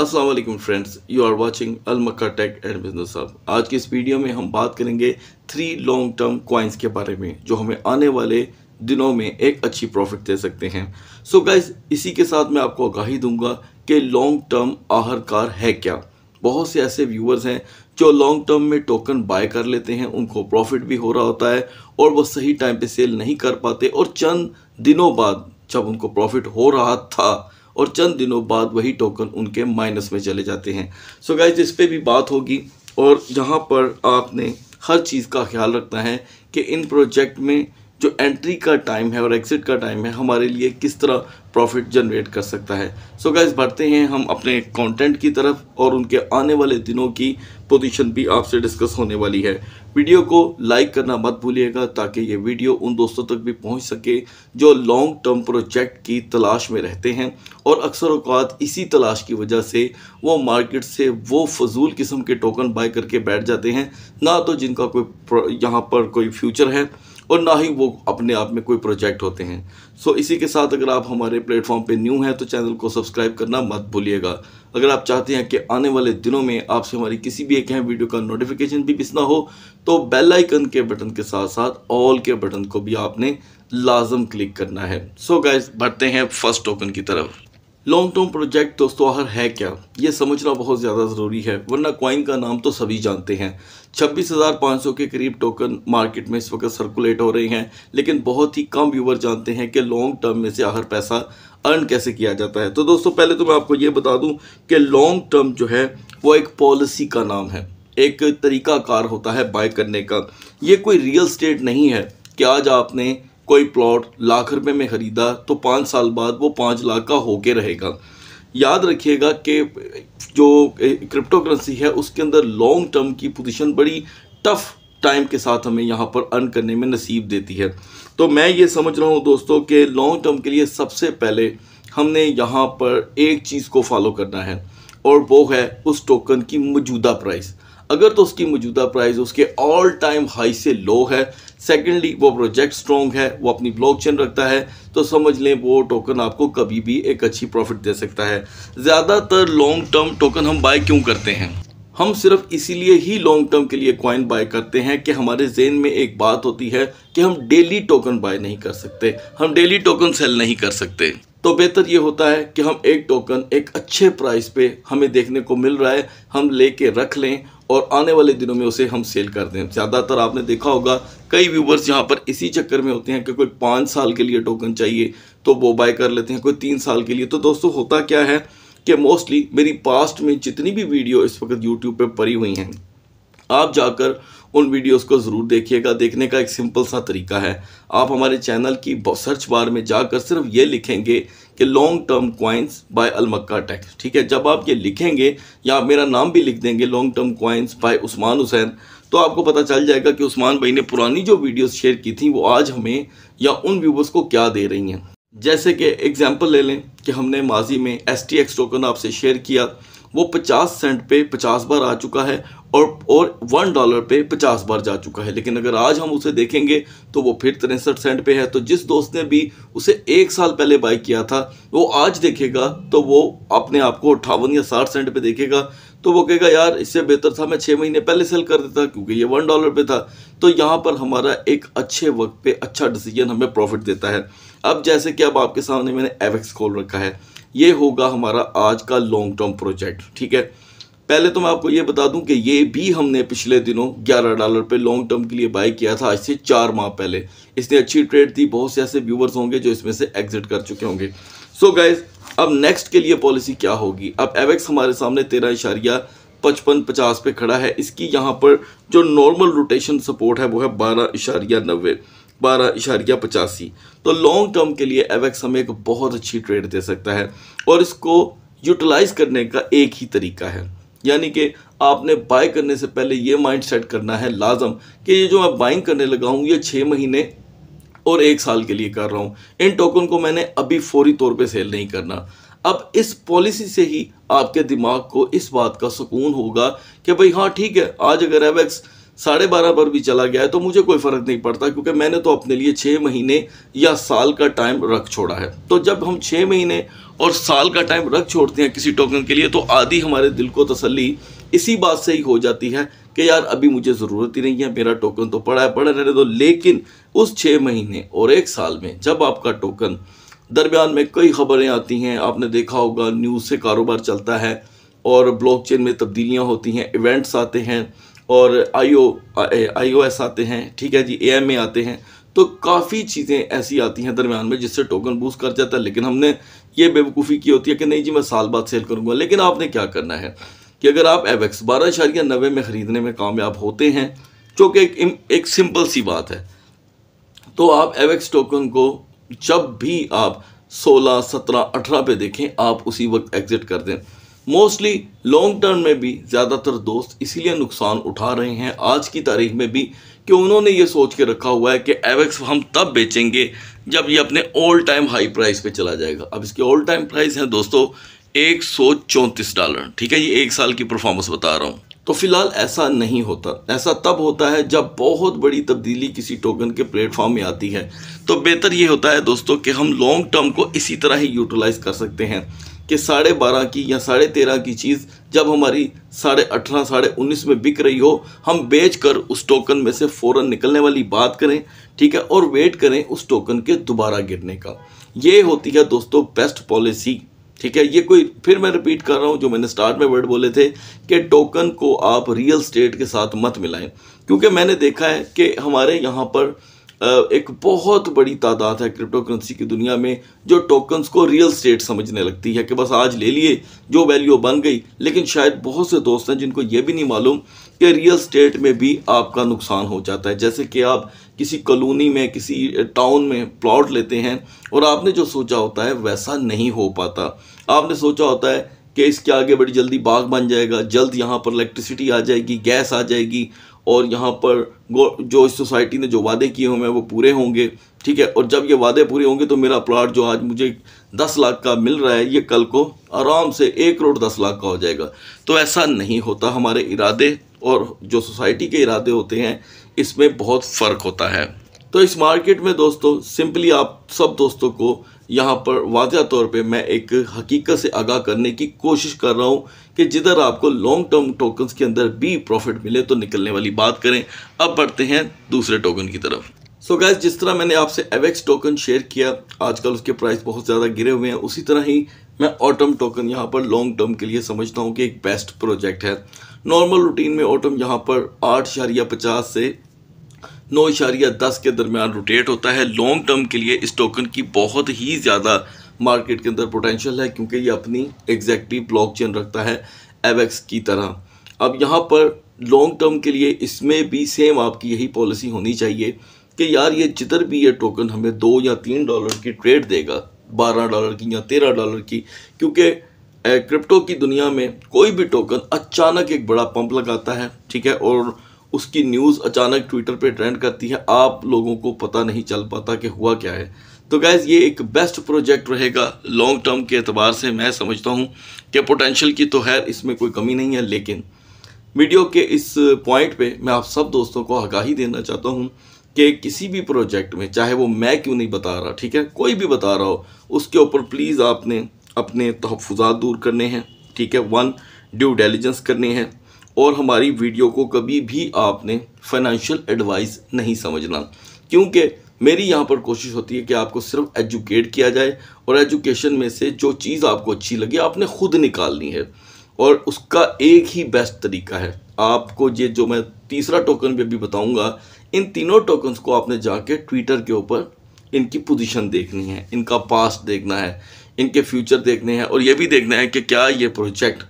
Aslam friends you are watching Almakka tech and business hub आज की इस वीडियो में हम बात करेंगे थ्री लॉन्ग टर्म क्वाइंस के बारे में जो हमें आने वाले दिनों में एक अच्छी प्रॉफिट दे सकते हैं सो so गाइज इसी के साथ मैं आपको आगाही दूंगा कि लॉन्ग टर्म आहरकार है क्या बहुत से ऐसे व्यूअर्स हैं जो लॉन्ग टर्म में टोकन बाय कर लेते हैं उनको प्रॉफिट भी हो रहा होता है और वो सही टाइम पे सेल नहीं कर पाते और चंद दिनों बाद जब उनको प्रॉफिट हो रहा था और चंद दिनों बाद वही टोकन उनके माइनस में चले जाते हैं सो गाइज इस पर भी बात होगी और जहाँ पर आपने हर चीज़ का ख्याल रखना है कि इन प्रोजेक्ट में जो एंट्री का टाइम है और एग्ज़िट का टाइम है हमारे लिए किस तरह प्रॉफिट जनरेट कर सकता है सो so गाइज बढ़ते हैं हम अपने कंटेंट की तरफ और उनके आने वाले दिनों की पोजीशन भी आपसे डिस्कस होने वाली है वीडियो को लाइक करना मत भूलिएगा ताकि ये वीडियो उन दोस्तों तक भी पहुंच सके जो लॉन्ग टर्म प्रोजेक्ट की तलाश में रहते हैं और अक्सर अवकात इसी तलाश की वजह से वो मार्केट से वो फजूल किस्म के टोकन बाय करके बैठ जाते हैं ना तो जिनका कोई यहाँ पर कोई फ्यूचर है और ना ही वो अपने आप में कोई प्रोजेक्ट होते हैं सो इसी के साथ अगर आप हमारे प्लेटफॉर्म पे न्यू हैं तो चैनल को सब्सक्राइब करना मत भूलिएगा अगर आप चाहते हैं कि आने वाले दिनों में आपसे हमारी किसी भी एक अहम वीडियो का नोटिफिकेशन भी मिस ना हो तो बेल आइकन के बटन के साथ साथ ऑल के बटन को भी आपने लाजम क्लिक करना है सो so गाइज बढ़ते हैं फर्स्ट टोकन की तरफ लॉन्ग टर्म प्रोजेक्ट दोस्तों आखिर है क्या ये समझना बहुत ज़्यादा ज़रूरी है वरना क्वाइन का नाम तो सभी जानते हैं 26,500 के करीब टोकन मार्केट में इस वक्त सर्कुलेट हो रहे हैं लेकिन बहुत ही कम व्यूवर जानते हैं कि लॉन्ग टर्म में से आखिर पैसा अर्न कैसे किया जाता है तो दोस्तों पहले तो मैं आपको ये बता दूँ कि लॉन्ग टर्म जो है वह एक पॉलिसी का नाम है एक तरीकाकार होता है बाय करने का ये कोई रियल स्टेट नहीं है कि आज आपने कोई प्लॉट लाख रुपए में ख़रीदा तो पाँच साल बाद वो पाँच लाख का होके रहेगा याद रखिएगा कि जो क्रिप्टो करेंसी है उसके अंदर लॉन्ग टर्म की पोजीशन बड़ी टफ़ टाइम के साथ हमें यहाँ पर अर्न करने में नसीब देती है तो मैं ये समझ रहा हूँ दोस्तों कि लॉन्ग टर्म के लिए सबसे पहले हमने यहाँ पर एक चीज़ को फॉलो करना है और वो है उस टोकन की मौजूदा प्राइस अगर तो उसकी मौजूदा प्राइस उसके ऑल टाइम हाई से लो है सेकेंडली वो प्रोजेक्ट स्ट्रॉन्ग है वो अपनी ब्लॉक चेन रखता है तो समझ लें वो टोकन आपको कभी भी एक अच्छी प्रॉफिट दे सकता है ज़्यादातर लॉन्ग टर्म टोकन हम बाय क्यों करते हैं हम सिर्फ इसीलिए ही लॉन्ग टर्म के लिए कॉइन बाय करते हैं कि हमारे जेन में एक बात होती है कि हम डेली टोकन बाय नहीं कर सकते हम डेली टोकन सेल नहीं कर सकते तो बेहतर ये होता है कि हम एक टोकन एक अच्छे प्राइस पे हमें देखने को मिल रहा है हम लेके रख लें और आने वाले दिनों में उसे हम सेल कर दें ज़्यादातर आपने देखा होगा कई व्यूवर्स यहाँ पर इसी चक्कर में होते हैं कि कोई पाँच साल के लिए टोकन चाहिए तो वो बाय कर लेते हैं कोई तीन साल के लिए तो दोस्तों होता क्या है कि मोस्टली मेरी पास्ट में जितनी भी वीडियो इस वक्त यूट्यूब पर पड़ी हुई हैं आप जाकर उन वीडियोस को ज़रूर देखिएगा देखने का एक सिंपल सा तरीका है आप हमारे चैनल की सर्च बार में जाकर सिर्फ ये लिखेंगे कि long term coins by Almakka tech ठीक है जब आप ये लिखेंगे या आप मेरा नाम भी लिख देंगे long term coins by Usman Hussain तो आपको पता चल जाएगा कि उस्मान भाई ने पुरानी जो वीडियोज़ शेयर की थी वो आज हमें या उन व्यूवर्स को क्या दे रही हैं जैसे कि एग्जाम्पल ले लें कि हमने माजी में एस टी एक्स टोकन आपसे शेयर किया वो पचास सेंट पे पचास बार आ चुका है और और वन डॉलर पे पचास बार जा चुका है लेकिन अगर आज हम उसे देखेंगे तो वो फिर तिरसठ सेंट पे है तो जिस दोस्त ने भी उसे एक साल पहले बाई किया था वो आज देखेगा तो वो अपने आप को अट्ठावन या साठ सेंट पे देखेगा तो वो कहेगा यार इससे बेहतर था मैं छः महीने पहले सेल कर देता क्योंकि ये वन डॉलर पर था तो यहाँ पर हमारा एक अच्छे वक्त पे अच्छा डिसीजन हमें प्रॉफिट देता है अब जैसे कि अब आपके सामने मैंने एवेक्स खोल रखा है ये होगा हमारा आज का लॉन्ग टर्म प्रोजेक्ट ठीक है पहले तो मैं आपको ये बता दूं कि ये भी हमने पिछले दिनों 11 डॉलर पे लॉन्ग टर्म के लिए बाय किया था आज से चार माह पहले इसने अच्छी ट्रेड थी बहुत से ऐसे व्यूवर्स होंगे जो इसमें से एग्जिट कर चुके होंगे सो so गाइज अब नेक्स्ट के लिए पॉलिसी क्या होगी अब एवेक्स हमारे सामने तेरह इशारिया पचपन पचास पे खड़ा है इसकी यहाँ पर जो नॉर्मल रोटेशन सपोर्ट है वो है बारह इशारिया नब्बे बारह इशारिया पचासी तो लॉन्ग टर्म के लिए एवेक्स हमें एक बहुत अच्छी ट्रेड दे सकता है और इसको यूटिलाइज करने का एक ही तरीका है यानी कि आपने बाय करने से पहले ये माइंड सेट करना है लाजम कि ये जो मैं बाइंग करने लगा हूँ ये छः महीने और एक साल के लिए कर रहा हूँ इन टोकन को मैंने अभी फौरी तौर पे सेल नहीं करना अब इस पॉलिसी से ही आपके दिमाग को इस बात का सुकून होगा कि भाई हाँ ठीक है आज अगर एवेक्स साढ़े बारह पर भी चला गया है तो मुझे कोई फ़र्क नहीं पड़ता क्योंकि मैंने तो अपने लिए छः महीने या साल का टाइम रख छोड़ा है तो जब हम छः महीने और साल का टाइम रख छोड़ते हैं किसी टोकन के लिए तो आधी हमारे दिल को तसली इसी बात से ही हो जाती है कि यार अभी मुझे ज़रूरत ही नहीं है मेरा टोकन तो पड़ा है पड़ा रहने दो लेकिन उस छः महीने और एक साल में जब आपका टोकन दरमियान में कई खबरें आती हैं आपने देखा होगा न्यूज़ से कारोबार चलता है और ब्लॉकचेन में तब्दीलियां होती हैं इवेंट्स आते हैं और आई ओ आई ओ एस आते हैं ठीक है जी ए एम ए आते हैं तो काफ़ी चीज़ें ऐसी आती हैं दरमियान में जिससे टोकन बूस्ट कर जाता है लेकिन हमने ये बेवकूफ़ी की होती है कि नहीं जी मैं साल बाद सेल करूँगा लेकिन आपने क्या करना है कि अगर आप एवेक्स बारह इशारिया नबे में ख़रीदने में कामयाब होते हैं जो कि एक, एक सिंपल सी बात है तो आप एवेक्स टोकन को जब भी आप 16, 17, 18 पे देखें आप उसी वक्त एग्ज़िट कर दें मोस्टली लॉन्ग टर्म में भी ज़्यादातर दोस्त इसीलिए नुकसान उठा रहे हैं आज की तारीख में भी कि उन्होंने ये सोच के रखा हुआ है कि एवेक्स हम तब बेचेंगे जब ये अपने ऑल टाइम हाई प्राइस पे चला जाएगा अब इसके ऑल टाइम प्राइस हैं दोस्तों एक डॉलर ठीक है ये एक साल की परफॉर्मेंस बता रहा हूँ तो फिलहाल ऐसा नहीं होता ऐसा तब होता है जब बहुत बड़ी तब्दीली किसी टोकन के प्लेटफॉर्म में आती है तो बेहतर ये होता है दोस्तों कि हम लॉन्ग टर्म को इसी तरह ही यूटिलाइज कर सकते हैं कि साढ़े बारह की या साढ़े तेरह की चीज़ जब हमारी साढ़े अठारह साढ़े उन्नीस में बिक रही हो हम बेच कर उस टोकन में से फ़ौरन निकलने वाली बात करें ठीक है और वेट करें उस टोकन के दोबारा गिरने का ये होती है दोस्तों बेस्ट पॉलिसी ठीक है ये कोई फिर मैं रिपीट कर रहा हूँ जो मैंने स्टार्ट में वर्ड बोले थे कि टोकन को आप रियल स्टेट के साथ मत मिलाएं क्योंकि मैंने देखा है कि हमारे यहाँ पर एक बहुत बड़ी तादाद है क्रिप्टो करेंसी की दुनिया में जो टोकन्स को रियल स्टेट समझने लगती है कि बस आज ले लिए जो वैल्यू बन गई लेकिन शायद बहुत से दोस्त हैं जिनको ये भी नहीं मालूम कि रियल स्टेट में भी आपका नुकसान हो जाता है जैसे कि आप किसी कॉलोनी में किसी टाउन में प्लॉट लेते हैं और आपने जो सोचा होता है वैसा नहीं हो पाता आपने सोचा होता है कि इसके आगे बड़ी जल्दी बाग बन जाएगा जल्द यहाँ पर इलेक्ट्रिसिटी आ जाएगी गैस आ जाएगी और यहाँ पर जो इस सोसाइटी ने जो वादे किए हुए हैं वो पूरे होंगे ठीक है और जब ये वादे पूरे होंगे तो मेरा प्लाट जो आज मुझे दस लाख का मिल रहा है ये कल को आराम से एक करोड़ दस लाख का हो जाएगा तो ऐसा नहीं होता हमारे इरादे और जो सोसाइटी के इरादे होते हैं इसमें बहुत फ़र्क होता है तो इस मार्केट में दोस्तों सिंपली आप सब दोस्तों को यहाँ पर वाज तौर पे मैं एक हकीकत से आगाह करने की कोशिश कर रहा हूँ कि जिधर आपको लॉन्ग टर्म टोकन्स के अंदर भी प्रॉफिट मिले तो निकलने वाली बात करें अब बढ़ते हैं दूसरे टोकन की तरफ सो so गैस जिस तरह मैंने आपसे एवेक्स टोकन शेयर किया आजकल उसके प्राइस बहुत ज़्यादा गिरे हुए हैं उसी तरह ही मैं ऑटम टोकन यहाँ पर लॉन्ग टर्म के लिए समझता हूँ कि एक बेस्ट प्रोजेक्ट है नॉर्मल रूटीन में ऑटम यहाँ पर आठ शहरिया पचास से नौ इशारिया दस के दरमियान रोटेट होता है लॉन्ग टर्म के लिए इस टोकन की बहुत ही ज़्यादा मार्केट के अंदर पोटेंशियल है क्योंकि ये अपनी एग्जैक्टली ब्लॉकचेन रखता है एवेक्स की तरह अब यहाँ पर लॉन्ग टर्म के लिए इसमें भी सेम आपकी यही पॉलिसी होनी चाहिए कि यार ये जिधर भी ये टोकन हमें दो या तीन डॉलर की ट्रेड देगा बारह डॉलर की या तेरह डॉलर की क्योंकि क्रिप्टो की दुनिया में कोई भी टोकन अचानक एक बड़ा पंप लगाता है ठीक है और उसकी न्यूज़ अचानक ट्विटर पे ट्रेंड करती है आप लोगों को पता नहीं चल पाता कि हुआ क्या है तो गैज़ ये एक बेस्ट प्रोजेक्ट रहेगा लॉन्ग टर्म के अतबार से मैं समझता हूँ कि पोटेंशियल की तो खैर इसमें कोई कमी नहीं है लेकिन वीडियो के इस पॉइंट पे मैं आप सब दोस्तों को आगाही देना चाहता हूँ कि किसी भी प्रोजेक्ट में चाहे वो मैं क्यों नहीं बता रहा ठीक है कोई भी बता रहा हो उसके ऊपर प्लीज़ आपने अपने तहफात दूर करने हैं ठीक है वन ड्यू डेलीजेंस करनी है और हमारी वीडियो को कभी भी आपने फाइनेंशियल एडवाइस नहीं समझना क्योंकि मेरी यहाँ पर कोशिश होती है कि आपको सिर्फ एजुकेट किया जाए और एजुकेशन में से जो चीज़ आपको अच्छी लगे आपने खुद निकालनी है और उसका एक ही बेस्ट तरीका है आपको ये जो मैं तीसरा टोकन भी अभी बताऊँगा इन तीनों टोकन्स को आपने जाके ट्विटर के ऊपर इनकी पोजीशन देखनी है इनका पास्ट देखना है इनके फ्यूचर देखने हैं और ये भी देखना है कि क्या ये प्रोजेक्ट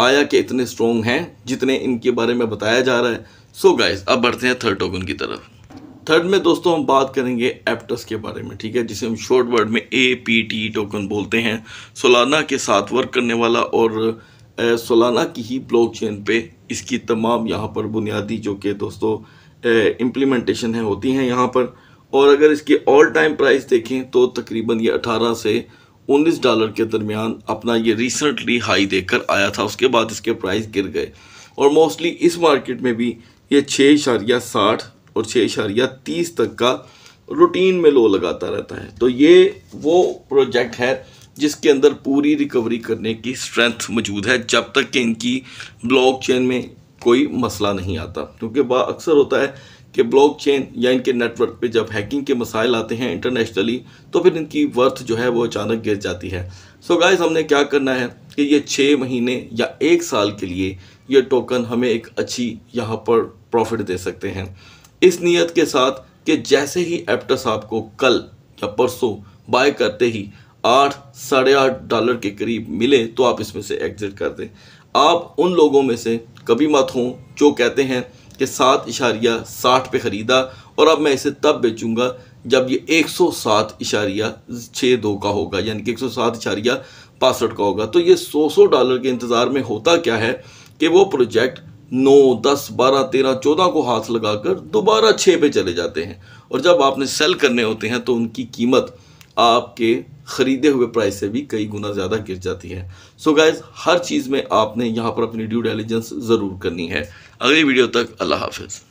आया के इतने स्ट्रॉन्ग हैं जितने इनके बारे में बताया जा रहा है सो so गाइज अब बढ़ते हैं थर्ड टोकन की तरफ थर्ड में दोस्तों हम बात करेंगे एप्टस के बारे में ठीक है जिसे हम शॉर्ट वर्ड में ए पी टी टोकन बोलते हैं सोलाना के साथ वर्क करने वाला और सोलाना की ही ब्लॉकचेन पे इसकी तमाम यहाँ पर बुनियादी जो कि दोस्तों इम्प्लीमेंटेशन है होती हैं यहाँ पर और अगर इसके ऑल टाइम प्राइस देखें तो तकरीबन ये अठारह से 19 डॉलर के दरमियान अपना ये रिसेंटली हाई देकर आया था उसके बाद इसके प्राइस गिर गए और मोस्टली इस मार्केट में भी ये छः इशारिया साठ और छः इशारिया तीस तक का रूटीन में लो लगाता रहता है तो ये वो प्रोजेक्ट है जिसके अंदर पूरी रिकवरी करने की स्ट्रेंथ मौजूद है जब तक कि इनकी ब्लॉकचेन में कोई मसला नहीं आता क्योंकि अक्सर होता है कि ब्लॉकचेन या इनके नेटवर्क पे जब हैकिंग के मसाइल आते हैं इंटरनेशनली तो फिर इनकी वर्थ जो है वो अचानक गिर जाती है सो so गाइस हमने क्या करना है कि ये छः महीने या एक साल के लिए ये टोकन हमें एक अच्छी यहाँ पर प्रॉफिट दे सकते हैं इस नीयत के साथ कि जैसे ही एप्टस आपको कल या परसों बाय करते ही आठ साढ़े आठ डॉलर के करीब मिले तो आप इसमें से एग्ज़िट कर दें आप उन लोगों में से कभी मत हों जो कहते हैं के सात इशारिया साठ पे ख़रीदा और अब मैं इसे तब बेचूंगा जब ये एक सौ सात इशारिया छः दो का होगा यानी कि एक सौ सात इशारिया पासठ का होगा तो ये सौ सौ डॉलर के इंतज़ार में होता क्या है कि वो प्रोजेक्ट नौ दस बारह तेरह चौदह को हाथ लगाकर दोबारा छः पे चले जाते हैं और जब आपने सेल करने होते हैं तो उनकी कीमत आपके ख़रीदे हुए प्राइस से भी कई गुना ज़्यादा गिर जाती है सो so गाइज़ हर चीज़ में आपने यहाँ पर अपनी ड्यू डेलीजेंस ज़रूर करनी है अगली वीडियो तक अल्लाह हाफिज़